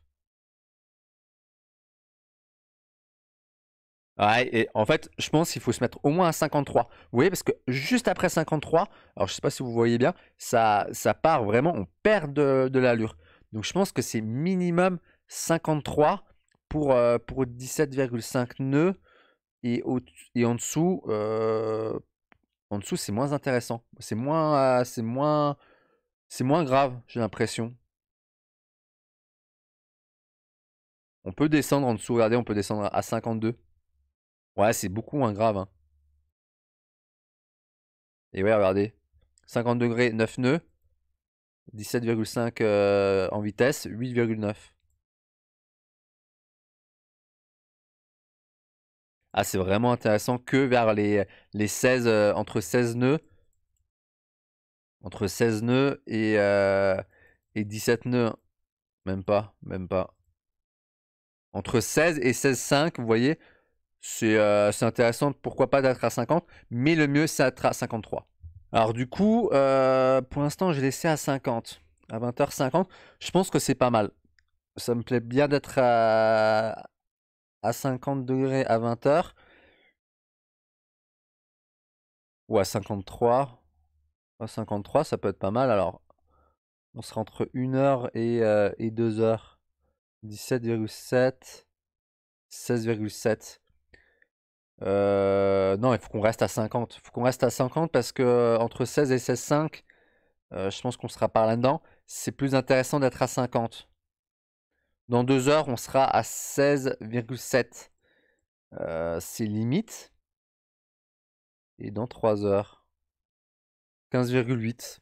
Ouais, et en fait, je pense qu'il faut se mettre au moins à 53. Vous voyez, parce que juste après 53, alors je sais pas si vous voyez bien, ça, ça part vraiment, on perd de, l'allure. Donc je pense que c'est minimum 53 pour, euh, pour 17,5 nœuds. Et, et en dessous, euh, en dessous c'est moins intéressant. C'est moins, euh, c'est moins, c'est moins grave, j'ai l'impression. On peut descendre en dessous, regardez, on peut descendre à 52. Ouais, c'est beaucoup, moins grave. Hein. Et ouais, regardez. 50 degrés, 9 nœuds. 17,5 euh, en vitesse, 8,9. Ah, c'est vraiment intéressant que vers les, les 16, euh, entre 16 nœuds. Entre 16 nœuds et, euh, et 17 nœuds. Hein. Même pas, même pas. Entre 16 et 16,5, vous voyez, euh, c'est intéressant, pourquoi pas d'être à 50, mais le mieux c'est d'être à 53. Alors du coup, euh, pour l'instant j'ai laissé à 50, à 20h50, je pense que c'est pas mal. Ça me plaît bien d'être à, à 50 degrés à 20h. Ou à 53. À 53, ça peut être pas mal. Alors, on sera entre 1h et, euh, et 2h. 17,7. 16,7. Euh, non, il faut qu'on reste à 50. Il faut qu'on reste à 50 parce que euh, entre 16 et 16,5, euh, je pense qu'on sera par là-dedans. C'est plus intéressant d'être à 50. Dans 2 heures, on sera à 16,7. c'est limite. Et dans 3 heures, 15,8.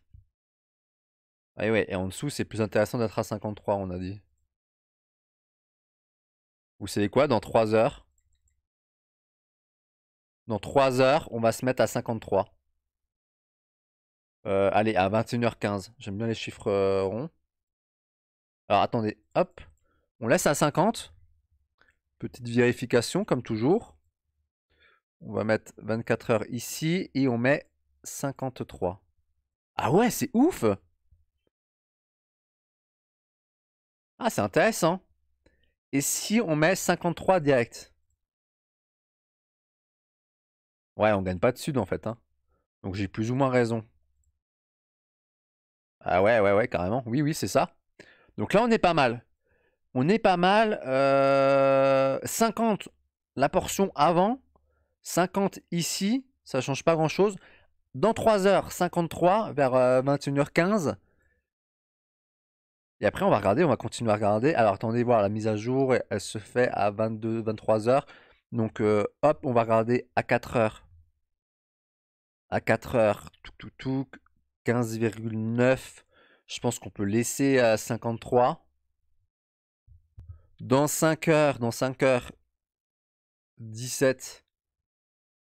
Ah ouais, et en dessous, c'est plus intéressant d'être à 53, on a dit. Vous savez quoi Dans 3 heures, dans 3 heures, on va se mettre à 53. Euh, allez, à 21h15. J'aime bien les chiffres euh, ronds. Alors attendez, hop. On laisse à 50. Petite vérification, comme toujours. On va mettre 24 heures ici et on met 53. Ah ouais, c'est ouf Ah, c'est intéressant. Et si on met 53 direct Ouais, on gagne pas de sud en fait. Hein. Donc j'ai plus ou moins raison. Ah ouais, ouais, ouais, carrément. Oui, oui, c'est ça. Donc là, on est pas mal. On est pas mal. 50 euh, la portion avant, 50 ici, ça change pas grand chose. Dans 3h53, vers 21h15. Euh, et après, on va regarder, on va continuer à regarder. Alors attendez, voir la mise à jour, elle se fait à 22, 23h. Donc euh, hop, on va regarder à 4h à 4 heures, 15,9. Je pense qu'on peut laisser à 53. Dans 5 heures, dans 5 heures, 17.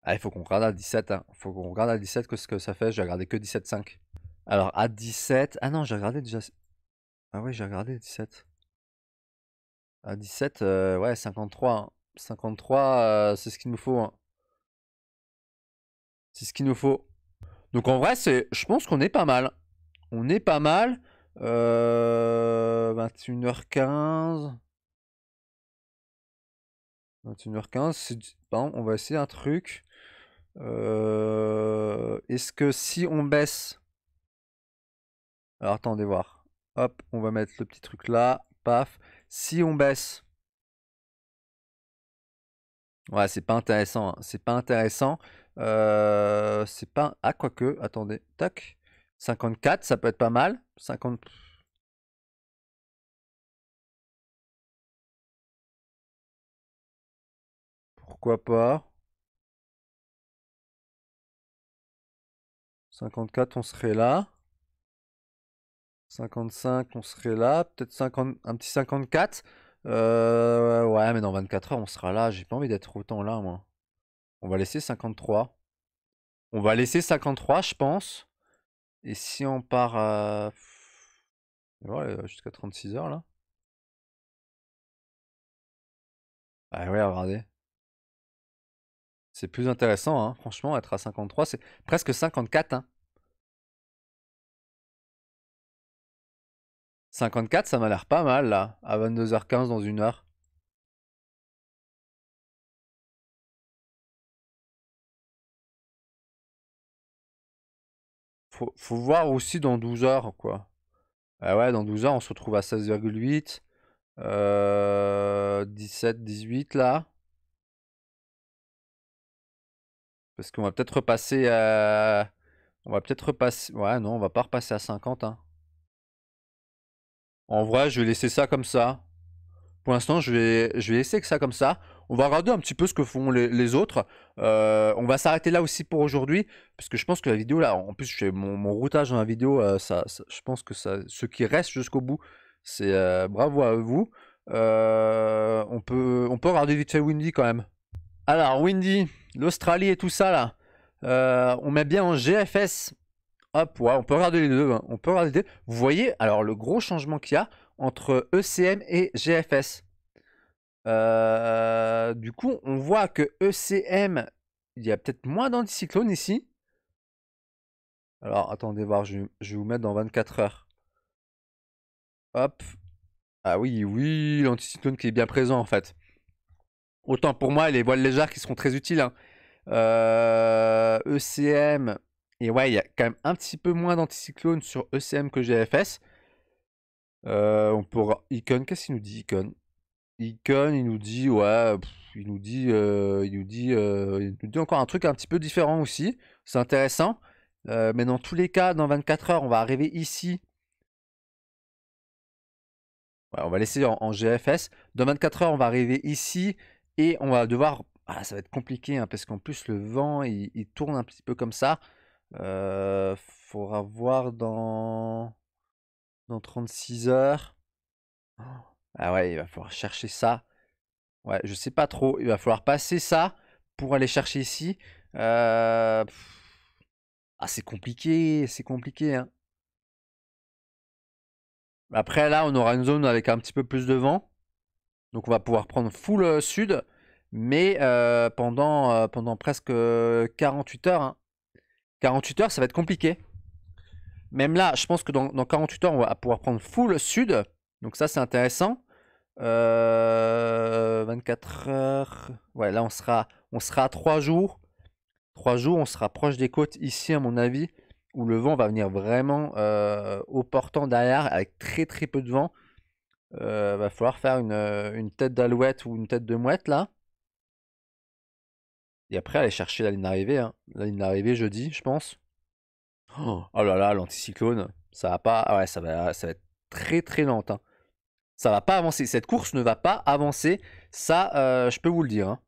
Ah, il faut qu'on regarde à 17. Il hein. faut qu'on regarde à 17 ce que ça fait. Je vais regarder que 17,5. Alors à 17. Ah non, j'ai regardé déjà. Ah oui, j'ai regardé 17. À 17, euh, ouais, 53. 53, hein. euh, c'est ce qu'il nous faut. Hein. C'est ce qu'il nous faut. Donc en vrai, c'est, je pense qu'on est pas mal. On est pas mal. 21h15. Euh, 21h15. on va essayer un truc. Euh, est-ce que si on baisse... Alors attendez voir. Hop, on va mettre le petit truc là. Paf. Si on baisse... Ouais, c'est pas intéressant. Hein. C'est pas intéressant. Euh, c'est pas. Un... Ah, quoique, attendez. Tac. 54, ça peut être pas mal. 50. Pourquoi pas 54, on serait là. 55, on serait là. Peut-être 50... un petit 54. Euh, ouais, mais dans 24 heures, on sera là. J'ai pas envie d'être autant là, moi. On va laisser 53. On va laisser 53, je pense. Et si on part euh, jusqu'à 36 heures, là. Ah oui, regardez. C'est plus intéressant, hein. franchement, être à 53, c'est presque 54. 54, hein. ça m'a l'air pas mal, là, à 22h15 dans une heure. faut, faut voir aussi dans 12 heures, quoi. Ah ouais, dans 12 heures, on se retrouve à 16,8. 17, 18 là. Parce qu'on va peut-être repasser à... On va peut-être repasser... Ouais, non, on va pas repasser à 50. Hein. En vrai, je vais laisser ça comme ça. Pour l'instant, je vais... je vais laisser que ça comme ça on va regarder un petit peu ce que font les, autres. Euh, on va s'arrêter là aussi pour aujourd'hui, parce que je pense que la vidéo, là, en plus, je fais mon, routage dans la vidéo, euh, ça, je pense que ça, ce qui reste jusqu'au bout, c'est euh, bravo à vous. on, peut, on peut regarder vite fait Windy quand même. Alors, Windy, l'Australie et tout ça, là, on met bien en GFS. Hop, ouais, on peut regarder les deux. Hein. On peut regarder les deux. Vous voyez, alors, le gros changement qu'il y a entre ECM et GFS. Euh, du coup, on voit que ECM, il y a peut-être moins d'anticyclones ici. Alors, attendez voir, je, vais vous mettre dans 24 heures. Hop. Ah oui, oui, l'anticyclone qui est bien présent en fait. Autant pour moi, les voiles légères qui seront très utiles. ECM, hein. euh, e et ouais, il y a quand même un petit peu moins d'anticyclones sur ECM que GFS. Euh, on pourra. Icon, qu'est-ce qu'il nous dit, Icon Icon, il nous dit, ouais, il nous dit, euh, il nous dit, euh, il nous dit encore un truc un petit peu différent aussi. C'est intéressant. Euh, mais dans tous les cas, dans 24 heures, on va arriver ici. on va laisser en, GFS. Dans 24 heures, on va arriver ici et on va devoir. Ah, ça va être compliqué hein, parce qu'en plus le vent il, tourne un petit peu comme ça. faudra voir dans dans 36 heures. Oh. Ah ouais, il va falloir chercher ça. Ouais, je sais pas trop. Il va falloir passer ça pour aller chercher ici. Euh, ah, c'est compliqué, c'est compliqué. Hein. Après, là, on aura une zone avec un petit peu plus de vent. Donc, on va pouvoir prendre full euh, sud. Mais euh, pendant, pendant presque 48 heures. 48 hein. heures, ça va être compliqué. Même là, je pense que dans, dans 48 heures, on va pouvoir prendre full sud. Donc ça, c'est intéressant. Euh, 24 heures. Ouais, là, on sera, on sera à 3 jours. 3 jours, on sera proche des côtes ici, à mon avis, où le vent va venir vraiment euh, au portant derrière, avec très très peu de vent. Euh, va falloir faire une, euh, une tête d'alouette ou une tête de mouette, là. Et après, aller chercher la ligne d'arrivée. Hein. La ligne d'arrivée jeudi, je pense. Oh. oh, là là, l'anticyclone. Ça va pas. ouais, ça va, ça va être très très lente. Hein. Ça va pas avancer. Cette course ne va pas avancer. Ça, euh, je peux vous le dire. Hein.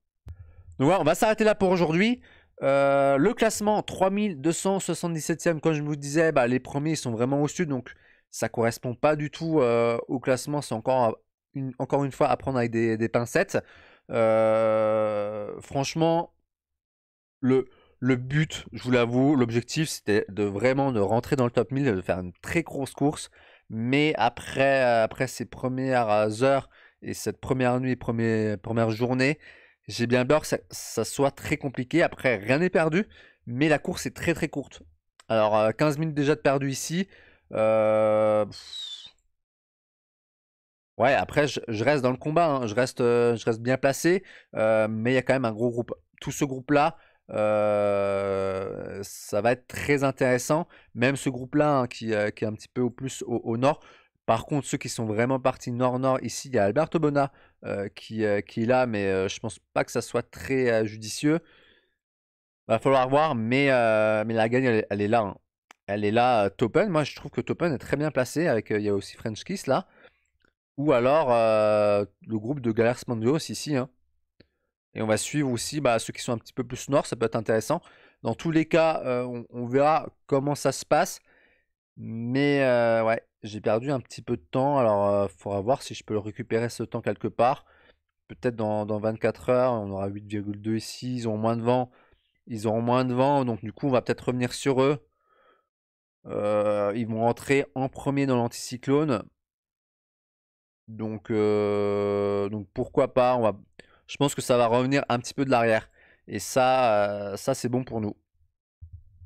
Donc voilà, on va s'arrêter là pour aujourd'hui. Euh, le classement 3277e, comme je vous disais, bah, les premiers sont vraiment au sud, donc ça ne correspond pas du tout euh, au classement. C'est encore une, fois à prendre avec des, pincettes. franchement, le, but, je vous l'avoue, l'objectif, c'était de vraiment de rentrer dans le top 1000, de faire une très grosse course. Mais après, euh, après ces premières heures et cette première nuit, première, première journée, j'ai bien peur que ça, soit très compliqué. Après, rien n'est perdu, mais la course est très très courte. Alors, 15 euh, minutes déjà de perdu ici. Euh, ouais, après, je, reste dans le combat, hein. je, reste, je reste bien placé, mais il y a quand même un gros groupe. Tout ce groupe-là, euh, ça va être très intéressant. Même ce groupe-là, hein, euh, qui, est un petit peu au plus au, nord. Par contre, ceux qui sont vraiment partis nord-nord, ici, il y a Alberto Bona euh, qui, est là, mais je pense pas que ça soit très judicieux. Va falloir voir, mais, la gagne, elle, est là. Elle est là, hein. Topen. Moi, je trouve que Topen est très bien placé. Avec, il y a aussi French Kiss là. Ou alors le groupe de Galers Spandios ici. Hein. Et on va suivre aussi bah, ceux qui sont un petit peu plus nord, ça peut être intéressant. Dans tous les cas, euh, on, verra comment ça se passe. Mais euh, ouais, j'ai perdu un petit peu de temps. Alors, il euh, faudra voir si je peux le récupérer ce temps quelque part. Peut-être dans, dans, 24 heures, on aura 8,2 ici. Ils auront moins de vent. Ils auront moins de vent. Donc, du coup, on va peut-être revenir sur eux. ils vont rentrer en premier dans l'anticyclone. Donc, donc pourquoi pas, on va je pense que ça va revenir un petit peu de l'arrière. Et ça, euh, ça c'est bon pour nous.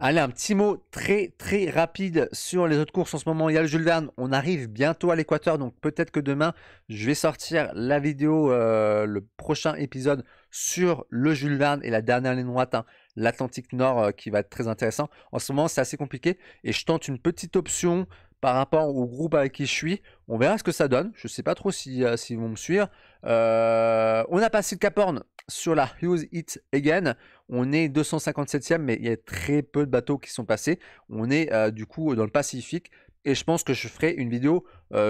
Allez, un petit mot très très rapide sur les autres courses en ce moment. Il y a le Jules Verne, on arrive bientôt à l'équateur, donc peut-être que demain, je vais sortir la vidéo, euh, le prochain épisode sur le Jules Verne et la dernière ligne droite, hein, l'Atlantique Nord, euh, qui va être très intéressant. En ce moment, c'est assez compliqué et je tente une petite option par rapport au groupe avec qui je suis. On verra ce que ça donne. Je ne sais pas trop si, euh, vont me suivre. Euh, on a passé le Cap Horn sur la Hughes It Again. On est 257e, mais il y a très peu de bateaux qui sont passés. On est euh, du coup dans le Pacifique. Et je pense que je ferai une vidéo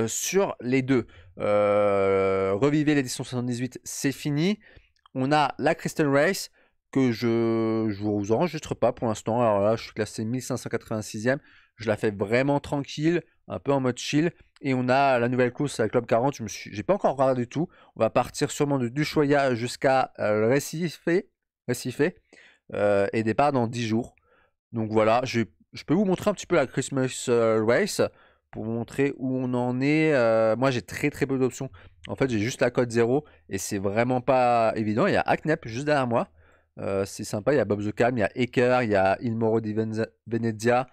sur les deux. revivez l'édition 78, c'est fini. On a la Crystal Race que je ne vous enregistre pas pour l'instant. Alors là, je suis classé 1586e. Je la fais vraiment tranquille, un peu en mode chill. Et on a la nouvelle course à Club 40. Je n'ai pas encore regardé du tout. On va partir sûrement de Duchoya jusqu'à euh, Recife, euh, et départ dans 10 jours. Donc voilà, je, peux vous montrer un petit peu la Christmas euh, Race pour montrer où on en est. moi, j'ai très très peu d'options. En fait, j'ai juste la code 0 et c'est vraiment pas évident. Il y a Aknep juste derrière moi. c'est sympa. Il y a Bob the il y a Eker, il y a Moro di Venezia,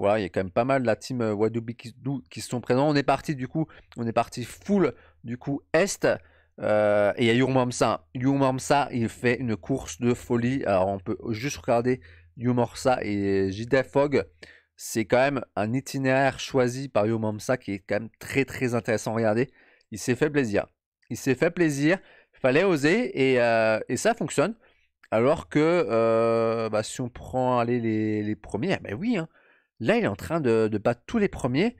voilà, il y a quand même pas mal de la team euh, Wadoubi qui, sont présents. On est parti du coup, on est parti full du coup Est. Euh, et il y a Yurmamsa. Yurmamsa, il fait une course de folie. Alors on peut juste regarder Yurmamsa et JDFog. C'est quand même un itinéraire choisi par Yurmamsa qui est quand même très très intéressant. Regardez, il s'est fait plaisir. Il s'est fait plaisir. Fallait oser et, euh, ça fonctionne. Alors que bah, si on prend les, les premiers, eh ben oui, hein, Là, il est en train de, battre tous les premiers.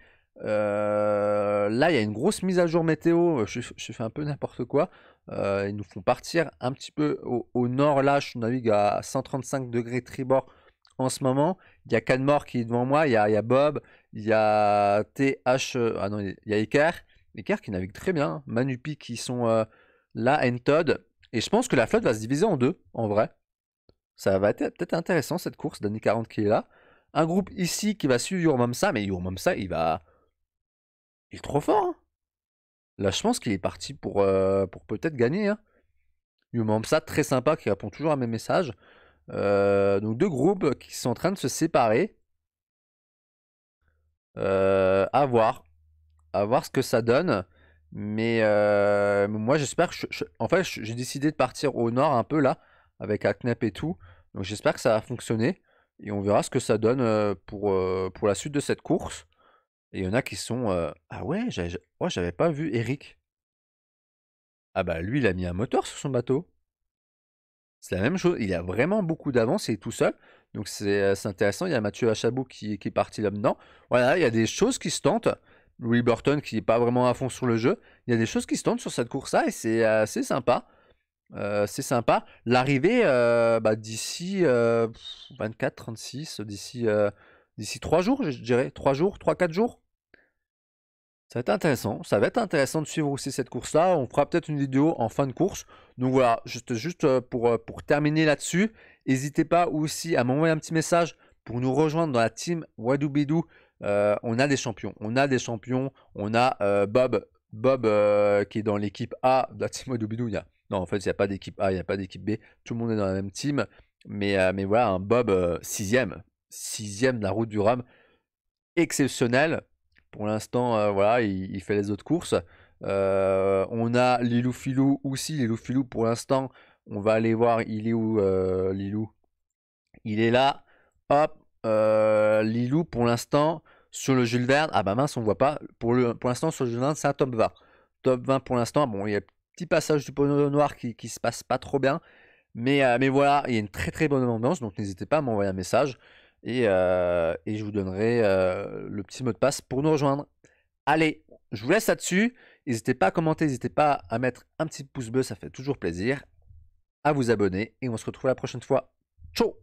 Euh, là, il y a une grosse mise à jour météo. Je, fais un peu n'importe quoi. Euh, ils nous font partir un petit peu au, nord. Là, je navigue à 135 degrés tribord en ce moment. Il y a Canmore qui est devant moi. Il y a, Bob. Il y a TH. Ah il Iker. Iker qui navigue très bien. Manupi qui sont euh, là. Et todd Et je pense que la flotte va se diviser en deux, en vrai. Ça va être peut-être intéressant cette course d'année 40 qui est là un groupe ici qui va suivre Yurmamsa, mais Yurmamsa, il va. Il est trop fort. Hein. Là, je pense qu'il est parti pour, euh, pour peut-être gagner. Hein. Yurmamsa, très sympa, qui répond toujours à mes messages. donc, euh, deux groupes qui sont en train de se séparer. A euh, à voir. À voir ce que ça donne. Mais moi, j'espère que. en fait, j'ai décidé de partir au nord un peu là, avec Acnep et tout. Donc, j'espère que ça va fonctionner. Et on verra ce que ça donne pour, pour la suite de cette course. Et il y en a qui sont Ah ouais, j'avais pas vu Eric. Ah bah lui, il a mis un moteur sur son bateau. C'est la même chose. Il a vraiment beaucoup d'avance et tout seul. Donc c'est intéressant. Il y a Mathieu Achabou qui, qui est parti là-dedans. Voilà, il y a des choses qui se tentent. Louis Burton qui n'est pas vraiment à fond sur le jeu. Il y a des choses qui se tentent sur cette course-là et c'est assez sympa. Euh, c'est sympa. L'arrivée euh, bah, d'ici 24, euh, 36, d'ici d'ici 3 jours, je dirais. 3 jours, 3-4 jours. Ça va être intéressant. Ça va être intéressant de suivre aussi cette course-là. On fera peut-être une vidéo en fin de course. Donc voilà, juste, juste pour, pour terminer là-dessus, n'hésitez pas aussi à m'envoyer un petit message pour nous rejoindre dans la team Wadoubidou. on a des champions. On a des champions. On a Bob, Bob qui est dans l'équipe A de la team Wadoubidou. Il y a non, en fait, il n'y a pas d'équipe A, il n'y a pas d'équipe B. Tout le monde est dans la même team. Mais, euh, mais voilà, un Bob euh, sixième. Sixième de la route du Rhum. Exceptionnel. Pour l'instant, euh, voilà, il, fait les autres courses. on a Lilou Filou aussi. Lilou Filou, pour l'instant, on va aller voir. Il est où, Lilou Il est là. Hop. Lilou, pour l'instant, sur le Jules Verne. Ah bah mince, on voit pas. Pour l'instant, pour sur le Jules Verne, c'est un top 20. Top 20 pour l'instant. Bon, il y a petit passage du po Noir qui, qui se passe pas trop bien. Mais, euh, mais voilà, il y a une très très bonne ambiance, donc n'hésitez pas à m'envoyer un message. Et, euh, je vous donnerai euh, le petit mot de passe pour nous rejoindre. Allez, je vous laisse là-dessus. N'hésitez pas à commenter, n'hésitez pas à mettre un petit pouce bleu, ça fait toujours plaisir. À vous abonner et on se retrouve la prochaine fois. Ciao